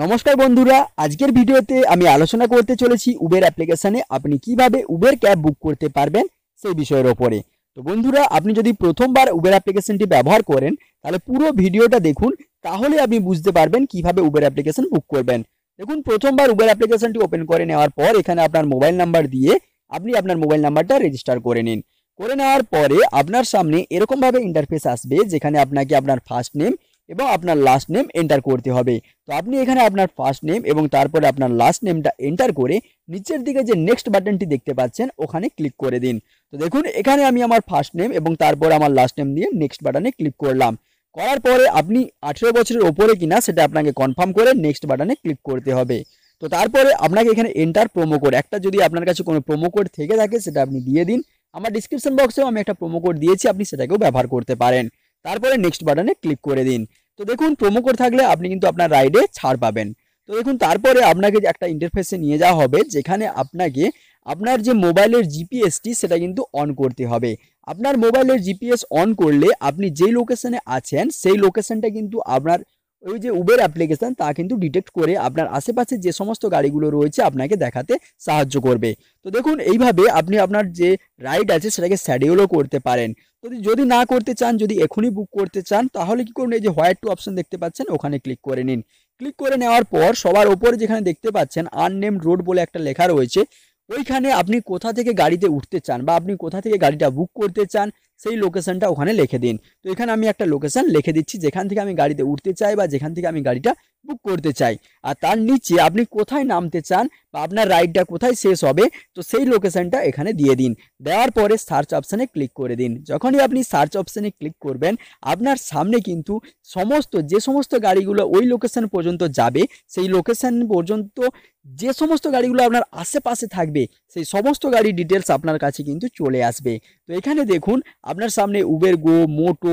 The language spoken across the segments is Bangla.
নমস্কার বন্ধুরা আজকের ভিডিওতে আমি আলোচনা করতে চলেছি উবের অ্যাপ্লিকেশানে আপনি কিভাবে উবের ক্যাব বুক করতে পারবেন সেই বিষয়ের ওপরে তো বন্ধুরা আপনি যদি প্রথমবার উবের অ্যাপ্লিকেশনটি ব্যবহার করেন তাহলে পুরো ভিডিওটা দেখুন তাহলে আপনি বুঝতে পারবেন কিভাবে উবের অ্যাপ্লিকেশন বুক করবেন দেখুন প্রথমবার উবের অ্যাপ্লিকেশনটি ওপেন করে নেওয়ার পর এখানে আপনার মোবাইল নাম্বার দিয়ে আপনি আপনার মোবাইল নাম্বারটা রেজিস্টার করে নিন করে নেওয়ার পরে আপনার সামনে এরকমভাবে ইন্টারফেস আসবে যেখানে আপনাকে আপনার ফার্স্ট নেম এবং আপনার লাস্ট নেম এন্টার করতে হবে তো আপনি এখানে আপনার ফার্স্ট নেম এবং তারপরে আপনার লাস্ট নেমটা এন্টার করে নিচের দিকে যে নেক্সট বাটনটি দেখতে পাচ্ছেন ওখানে ক্লিক করে দিন তো দেখুন এখানে আমি আমার ফার্স্ট নেম এবং তারপর আমার লাস্ট নেম দিয়ে নেক্সট বাটনে ক্লিক করলাম করার পরে আপনি আঠেরো বছরের ওপরে কিনা সেটা আপনাকে কনফার্ম করে নেক্সট বাটনে ক্লিক করতে হবে তো তারপরে আপনাকে এখানে এন্টার প্রোমো কোড একটা যদি আপনার কাছে কোনো প্রোমো কোড থেকে থাকে সেটা আপনি দিয়ে দিন আমার ডিসক্রিপশন বক্সেও আমি একটা প্রোমো কোড দিয়েছি আপনি সেটাকেও ব্যবহার করতে পারেন তারপরে নেক্সট বাটনে ক্লিক করে দিন তো দেখুন প্রোমো কোড থাকলে আপনি কিন্তু আপনার রাইডে ছাড় পাবেন তো দেখুন তারপরে আপনাকে একটা ইন্টারফেসে নিয়ে যাওয়া হবে যেখানে আপনাকে আপনার যে মোবাইলের জিপিএসটি সেটা কিন্তু অন করতে হবে আপনার মোবাইলের জিপিএস অন করলে আপনি যেই লোকেশনে আছেন সেই লোকেশনটা কিন্তু আপনার ওই যে উবের অ্যাপ্লিকেশান তা কিন্তু ডিটেক্ট করে আপনার আশেপাশে যে সমস্ত গাড়িগুলো রয়েছে আপনাকে দেখাতে সাহায্য করবে তো দেখুন এইভাবে আপনি আপনার যে রাইড আছে সেটাকে শ্যাডিউলও করতে পারেন যদি যদি না করতে চান যদি এখনই বুক করতে চান তাহলে কি করুন এই যে হোয়াইট টু অপশন দেখতে পাচ্ছেন ওখানে ক্লিক করে নিন ক্লিক করে নেওয়ার পর সবার ওপরে যেখানে দেখতে পাচ্ছেন আননেম রোড বলে একটা লেখা রয়েছে ওইখানে আপনি কোথা থেকে গাড়িতে উঠতে চান বা আপনি কোথা থেকে গাড়িটা বুক করতে চান সেই লোকেশানটা ওখানে লিখে দিন তো এখানে আমি একটা লোকেশান লিখে দিচ্ছি যেখান থেকে আমি গাড়িতে উঠতে চাই বা যেখান থেকে আমি গাড়িটা বুক করতে চাই আর তার নিচে আপনি কোথায় নামতে চান বা আপনার রাইডটা কোথায় শেষ হবে তো সেই লোকেশানটা এখানে দিয়ে দিন দেওয়ার পরে সার্চ অপশানে ক্লিক করে দিন যখনই আপনি সার্চ অপশানে ক্লিক করবেন আপনার সামনে কিন্তু সমস্ত যে সমস্ত গাড়িগুলো ওই লোকেশান পর্যন্ত যাবে সেই লোকেশান পর্যন্ত যে সমস্ত গাড়িগুলো আপনার আশেপাশে থাকবে সেই সমস্ত গাড়ি ডিটেলস আপনার কাছে কিন্তু চলে আসবে এখানে দেখুন আপনার সামনে উবের গো মোটো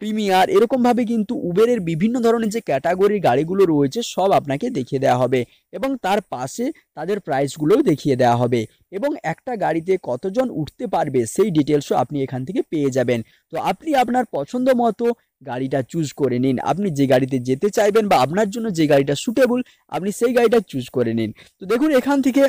প্রিমিয়ার এরকমভাবে কিন্তু উবেরের বিভিন্ন ধরনের যে ক্যাটাগরির গাড়িগুলো রয়েছে সব আপনাকে দেখিয়ে দেওয়া হবে এবং তার পাশে তাদের প্রাইসগুলোও দেখিয়ে দেওয়া হবে এবং একটা গাড়িতে কতজন উঠতে পারবে সেই ডিটেলসও আপনি এখান থেকে পেয়ে যাবেন তো আপনি আপনার পছন্দ মতো গাড়িটা চুজ করে নিন আপনি যে গাড়িতে যেতে চাইবেন বা আপনার জন্য যে গাড়িটা সুটেবল আপনি সেই গাড়িটা চুজ করে নিন তো দেখুন এখান থেকে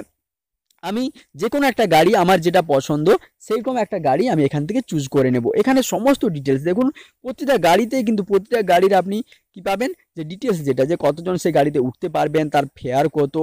আমি যে কোনো একটা গাড়ি আমার যেটা পছন্দ সেরকম একটা গাড়ি আমি এখান থেকে চুজ করে নেব এখানে সমস্ত ডিটেলস দেখুন প্রতিটা গাড়িতেই কিন্তু প্রতিটা গাড়ির আপনি কি পাবেন যে ডিটেলস যেটা যে কতজন সেই গাড়িতে উঠতে পারবেন তার ফেয়ার কত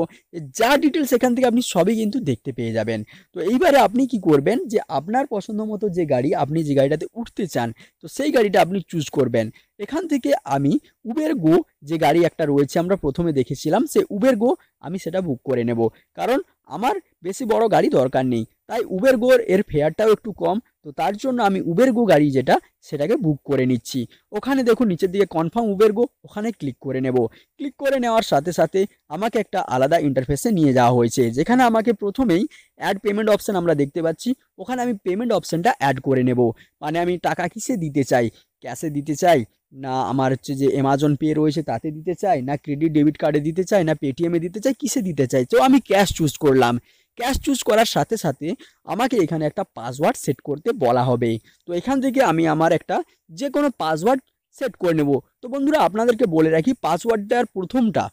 যা ডিটেলস এখান থেকে আপনি সবই কিন্তু দেখতে পেয়ে যাবেন তো এইবারে আপনি কি করবেন যে আপনার পছন্দ মতো যে গাড়ি আপনি যে গাড়িটাতে উঠতে চান তো সেই গাড়িটা আপনি চুজ করবেন এখান থেকে আমি উবের গো যে গাড়ি একটা রয়েছে আমরা প্রথমে দেখেছিলাম সে উবের গো আমি সেটা বুক করে নেব কারণ আমার বেশি বড় গাড়ি দরকার নেই তাই উবের গোর এর ফেয়ারটাও একটু কম তো তার জন্য আমি উবের গো গাড়ি যেটা সেটাকে বুক করে নিচ্ছি ওখানে দেখুন নিচের দিকে কনফার্ম উবের গো ওখানে ক্লিক করে নেব ক্লিক করে নেওয়ার সাথে সাথে আমাকে একটা আলাদা ইন্টারফেসে নিয়ে যাওয়া হয়েছে যেখানে আমাকে প্রথমেই অ্যাড পেমেন্ট অপশান আমরা দেখতে পাচ্ছি ওখানে আমি পেমেন্ট অপশানটা অ্যাড করে নেব মানে আমি টাকা কিসে দিতে চাই ক্যাশে দিতে চাই না আমার হচ্ছে যে অ্যামাজন পে রয়েছে তাতে দিতে চাই না ক্রেডিট ডেবিট কার্ডে দিতে চাই না পেটিএমে দিতে চাই কিসে দিতে চাই তো আমি ক্যাশ চুজ করলাম ক্যাশ চুজ করার সাথে সাথে আমাকে এখানে একটা পাসওয়ার্ড সেট করতে বলা হবে তো এখান থেকে আমি আমার একটা যে কোনো পাসওয়ার্ড সেট করে নেব তো বন্ধুরা আপনাদেরকে বলে রাখি পাসওয়ার্ডটার প্রথমটা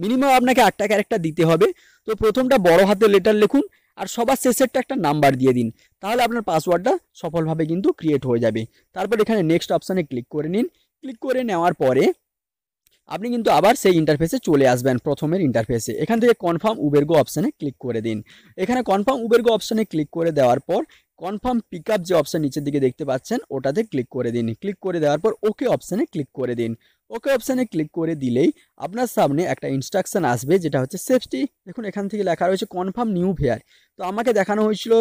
মিনিমাম আপনাকে আটটা ক্যারেক্টার দিতে হবে তো প্রথমটা বড় হাতের লেটার লিখুন আর সবার শেষেরটা একটা নাম্বার দিয়ে দিন তাহলে আপনার পাসওয়ার্ডটা সফলভাবে কিন্তু ক্রিয়েট হয়ে যাবে তারপর এখানে নেক্সট অপশানে ক্লিক করে নিন ক্লিক করে নেওয়ার পরে আপনি কিন্তু আবার সেই ইন্টারফেসে চলে আসবেন প্রথমের ইন্টারফেসে এখান থেকে কনফার্ম উবেরগো অপশানে ক্লিক করে দিন এখানে কনফার্ম উবেরগো অপশানে ক্লিক করে দেওয়ার পর কনফার্ম পিক আপ যে অপশান নিচের দিকে দেখতে পাচ্ছেন ওটাতে ক্লিক করে দিন ক্লিক করে দেওয়ার পর ওকে অপশানে ক্লিক করে দিন ওকে অপশানে ক্লিক করে দিলেই আপনার সামনে একটা ইনস্ট্রাকশান আসবে যেটা হচ্ছে সেফটি দেখুন এখান থেকে লেখা রয়েছে কনফার্ম নিউ ফেয়ার তো আমাকে দেখানো হয়েছিল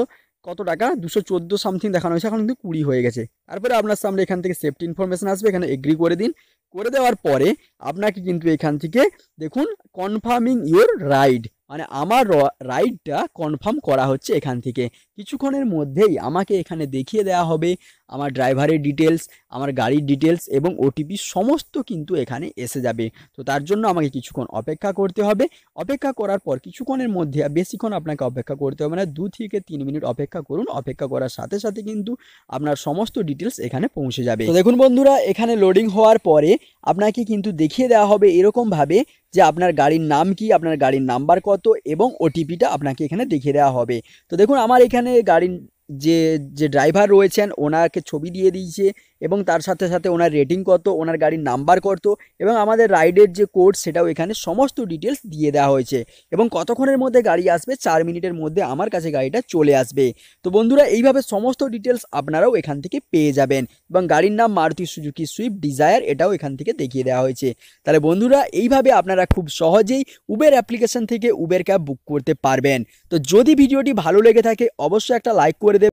কত টাকা দুশো চোদ্দো সামথিং দেখানো হয়েছে এখন কিন্তু কুড়ি হয়ে গেছে তারপরে আপনার সামনে এখান থেকে সেফটি ইনফরমেশন আসবে এখানে এগ্রি করে দিন করে দেওয়ার পরে আপনাকে কিন্তু এখান থেকে দেখুন কনফার্মিং ইওর রাইড মানে আমার রাইডটা কনফার্ম করা হচ্ছে এখান থেকে কিছুক্ষণের মধ্যেই আমাকে এখানে দেখিয়ে দেওয়া হবে আমার ড্রাইভারের ডিটেলস আমার গাড়ির ডিটেলস এবং ওটিপি সমস্ত কিন্তু এখানে এসে যাবে তো তার জন্য আমাকে কিছুক্ষণ অপেক্ষা করতে হবে অপেক্ষা করার পর কিছুক্ষণের মধ্যে বেশিক্ষণ আপনাকে অপেক্ষা করতে হবে না দু থেকে তিন মিনিট অপেক্ষা করুন অপেক্ষা করার সাথে সাথে কিন্তু আপনার সমস্ত ডিটেলস এখানে পৌঁছে যাবে তো দেখুন বন্ধুরা এখানে লোডিং হওয়ার পরে আপনাকে কিন্তু দেখিয়ে দেওয়া হবে এরকমভাবে যে আপনার গাড়ির নাম কি আপনার গাড়ির নাম্বার কত এবং ওটিপিটা আপনাকে এখানে দেখিয়ে দেওয়া হবে তো দেখুন আমার এখানে গাড়ির যে যে ড্রাইভার রয়েছেন ওনাকে ছবি দিয়ে দিয়েছে এবং তার সাথে সাথে ওনার রেটিং কত ওনার গাড়ির নাম্বার কত এবং আমাদের রাইডের যে কোড সেটাও এখানে সমস্ত ডিটেলস দিয়ে দেওয়া হয়েছে এবং কতক্ষণের মধ্যে গাড়ি আসবে চার মিনিটের মধ্যে আমার কাছে গাড়িটা চলে আসবে তো বন্ধুরা এইভাবে সমস্ত ডিটেলস আপনারাও এখান থেকে পেয়ে যাবেন এবং গাড়ির নাম মারুতি সুজুকি সুইফট ডিজায়ার এটাও এখান থেকে দেখিয়ে দেওয়া হয়েছে তাহলে বন্ধুরা এইভাবে আপনারা খুব সহজেই উবের অ্যাপ্লিকেশন থেকে উবের ক্যাব বুক করতে পারবেন তো যদি ভিডিওটি ভালো লেগে থাকে অবশ্যই একটা লাইক করে দেবেন